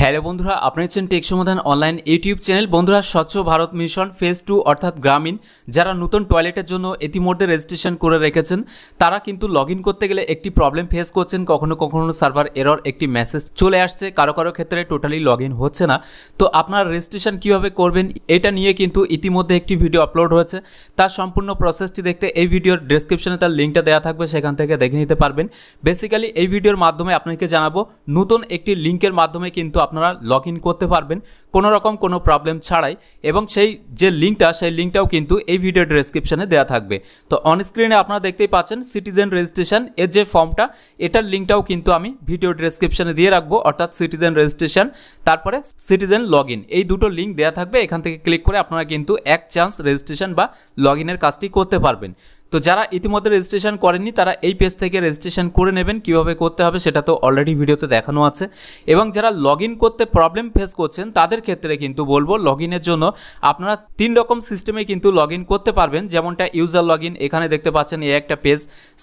hello বন্ধুরা আপনার হচ্ছেন টেক সমাধান অনলাইন ইউটিউব চ্যানেল বন্ধুরা স্বচ্ছ ভারত মিশন ফেজ টু অর্থাৎ গ্রামীণ যারা নতুন টয়লেটের জন্য ইতিমধ্যে রেজিস্ট্রেশন করে রেখেছেন তারা কিন্তু লগ করতে গেলে একটি প্রবলেম ফেস করছেন কখনো কখনো সার্ভার এরর একটি মেসেজ চলে আসছে কারো কারো ক্ষেত্রে টোটালি লগ হচ্ছে না তো আপনার রেজিস্ট্রেশন কীভাবে করবেন এটা নিয়ে কিন্তু ইতিমধ্যে একটি ভিডিও আপলোড হয়েছে তার সম্পূর্ণ প্রসেসটি দেখতে এই ভিডিওর ডেসক্রিপশনে তার লিঙ্কটা দেওয়া থাকবে সেখান থেকে দেখে নিতে পারবেন বেসিক্যালি এই ভিডিওর মাধ্যমে আপনাকে জানাবো নতুন একটি লিঙ্কের মাধ্যমে কিন্তু আপনারা লগ ইন করতে পারবেন কোনো রকম কোনো প্রবলেম ছাড়াই এবং সেই যে লিঙ্কটা সেই লিঙ্কটাও কিন্তু এই ভিডিও ডেসক্রিপশনে দেওয়া থাকবে তো অন স্ক্রিনে আপনারা দেখতেই পাচ্ছেন সিটিজেন রেজিস্ট্রেশন এর যে ফর্মটা এটার লিঙ্কটাও কিন্তু আমি ভিডিও ডেসক্রিপশনে দিয়ে রাখবো অর্থাৎ সিটিজেন রেজিস্ট্রেশন তারপরে সিটিজেন লগ এই দুটো লিঙ্ক দেওয়া থাকবে এখান থেকে ক্লিক করে আপনারা কিন্তু এক চান্স রেজিস্ট্রেশন বা লগ ইনের কাজটি করতে পারবেন তো যারা ইতিমধ্যে রেজিস্ট্রেশন করেননি তারা এই পেজ থেকে রেজিস্ট্রেশন করে নেবেন কিভাবে করতে হবে সেটা তো অলরেডি ভিডিওতে দেখানো আছে এবং যারা লগ করতে প্রবলেম ফেস করছেন তাদের ক্ষেত্রে কিন্তু বলবো লগ জন্য আপনারা তিন রকম সিস্টেমে কিন্তু লগ করতে পারবেন যেমনটা ইউজার লগ এখানে দেখতে পাচ্ছেন এ একটা পেজ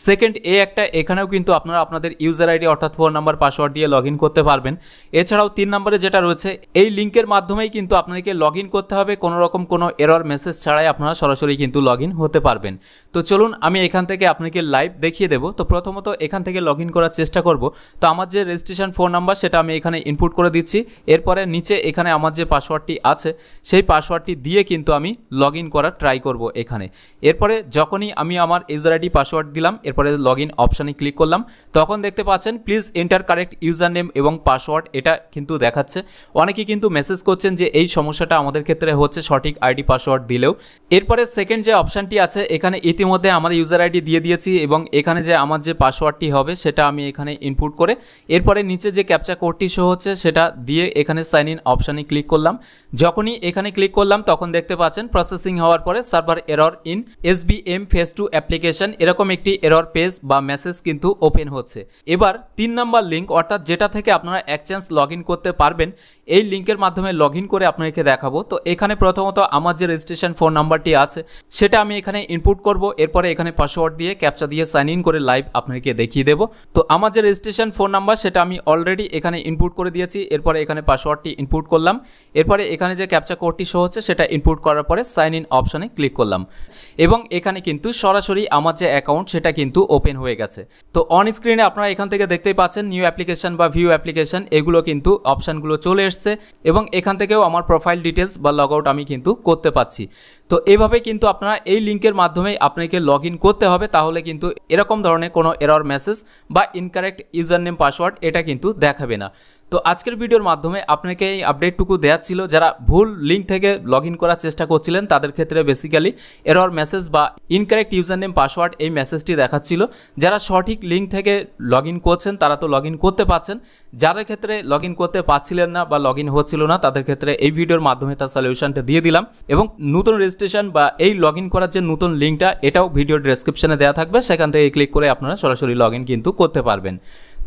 সেকেন্ড এ একটা এখানেও কিন্তু আপনারা আপনাদের ইউজার আইডি অর্থাৎ ফোন নাম্বার পাসওয়ার্ড দিয়ে লগ করতে পারবেন এছাড়াও তিন নম্বরে যেটা রয়েছে এই লিঙ্কের মাধ্যমেই কিন্তু আপনাকে লগ করতে হবে কোনো রকম কোনো এরর মেসেজ ছাড়াই আপনারা সরাসরি কিন্তু লগ হতে পারবেন তো চলুন আমি এখান থেকে আপনাকে লাইভ দেখিয়ে দেবো তো প্রথমত এখান থেকে লগ করার চেষ্টা করব তো আমার যে রেজিস্ট্রেশন ফোন নাম্বার সেটা আমি এখানে ইনপুট করে দিচ্ছি এরপরে নিচে এখানে আমার যে পাসওয়ার্ডটি আছে সেই পাসওয়ার্ডটি দিয়ে কিন্তু আমি লগ ইন করার ট্রাই করব এখানে এরপরে যখনই আমি আমার ইউজার আইডি পাসওয়ার্ড দিলাম এরপরে লগ ইন অপশানে ক্লিক করলাম তখন দেখতে পাচ্ছেন please enter correct user name এবং পাসওয়ার্ড এটা কিন্তু দেখাচ্ছে অনেকেই কিন্তু মেসেজ করছেন যে এই সমস্যাটা আমাদের ক্ষেত্রে হচ্ছে সঠিক আইডি পাসওয়ার্ড দিলেও এরপরে সেকেন্ড যে অপশানটি আছে এখানে ইতিমধ্যে মধ্যে আমার ইউজার আইডি দিয়ে দিয়েছি এবং এখানে যে আমার যে পাসওয়ার্ডটি হবে সেটা আমি এখানে ইনপুট করে এরপরে নিচে যে ক্যাপচা কোডটি শো হচ্ছে সেটা দিয়ে এখানে সাইন ইন অপশানে ক্লিক করলাম যখনই এখানে ক্লিক করলাম তখন দেখতে পাচ্ছেন প্রসেসিং হওয়ার পরে server error in S B M face to application এরকম একটি এরর পেজ বা মেসেজ কিন্তু ওপেন হচ্ছে এবার তিন নম্বর লিঙ্ক অর্থাৎ যেটা থেকে আপনারা একচেঞ্জ লগ করতে পারবেন এই লিঙ্কের মাধ্যমে লগ করে আপনাকে দেখাবো তো এখানে প্রথমত আমার যে রেজিস্ট্রেশন ফোন নাম্বারটি আছে সেটা আমি এখানে ইনপুট করব এর এরপরে এখানে পাসওয়ার্ড দিয়ে ক্যাপচা দিয়ে সাইন ইন করে লাইভ আপনাকে দেখিয়ে দেবো তো আমার যে রেজিস্ট্রেশন ফোন নাম্বার সেটা আমি অলরেডি এখানে ইনপুট করে দিয়েছি এরপরে এখানে পাসওয়ার্ডটি ইনপুট করলাম এরপরে এখানে যে ক্যাপচা কোডটি শো হচ্ছে সেটা ইনপুট করার পরে সাইন ইন অপশনে ক্লিক করলাম এবং এখানে কিন্তু সরাসরি আমার যে অ্যাকাউন্ট সেটা কিন্তু ওপেন হয়ে গেছে তো অন স্ক্রিনে আপনারা এখান থেকে দেখতেই পাচ্ছেন নিউ অ্যাপ্লিকেশন বা ভিউ অ্যাপ্লিকেশন এগুলো কিন্তু অপশানগুলো চলে এসছে এবং এখান থেকেও আমার প্রোফাইল ডিটেলস বা লগ আউট আমি কিন্তু করতে পারছি তো এভাবে কিন্তু আপনারা এই লিঙ্কের মাধ্যমে আপনাকে লগ করতে হবে তাহলে কিন্তু এরকম ধরনের কোনো এরর মেসেজ বা ইনকারেক্ট ইউজার নেম পাসওয়ার্ড এটা কিন্তু দেখাবে না তো আজকের ভিডিওর মাধ্যমে আপনাকে এই আপডেটটুকু দেওয়া ছিল যারা ভুল লিঙ্ক থেকে লগ করার চেষ্টা করছিলেন তাদের ক্ষেত্রে বেসিক্যালি এরর মেসেজ বা ইনকারেক্ট ইউজার নেম পাসওয়ার্ড এই মেসেজটি দেখাচ্ছিল যারা সঠিক লিঙ্ক থেকে লগ করছেন তারা তো লগ করতে পারছেন যাদের ক্ষেত্রে লগ করতে পারছিলেন না বা লগ ইন হচ্ছিল না তাদের ক্ষেত্রে এই ভিডিওর মাধ্যমে তার সলিউশনটা দিয়ে দিলাম এবং নতুন রেজিস্ট্রেশন বা এই লগ করার যে নতুন লিঙ্কটা এটাও ভিডিও ডেসক্রিপশানে দেওয়া থাকবে সেখান থেকে ক্লিক করে আপনারা সরাসরি লগ কিন্তু করতে পারবেন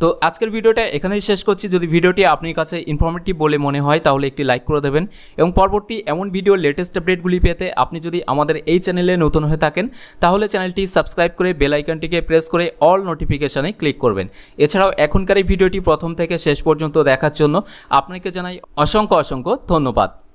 তো আজকের ভিডিওটা এখানেই শেষ করছি যদি ভিডিওটি আপনার কাছে ইনফরমেটিভ বলে মনে হয় তাহলে একটি লাইক করে দেবেন এবং পরবর্তী এমন ভিডিও লেটেস্ট আপডেটগুলি পেতে আপনি যদি আমাদের এই চ্যানেলে নতুন হয়ে থাকেন তাহলে চ্যানেলটি সাবস্ক্রাইব করে বেল আইকনটিকে প্রেস করে অল নোটিফিকেশানে ক্লিক করবেন এছাড়াও এখনকার এই ভিডিওটি প্রথম থেকে শেষ পর্যন্ত দেখার জন্য আপনাকে জানাই অসংখ্য অসংখ্য ধন্যবাদ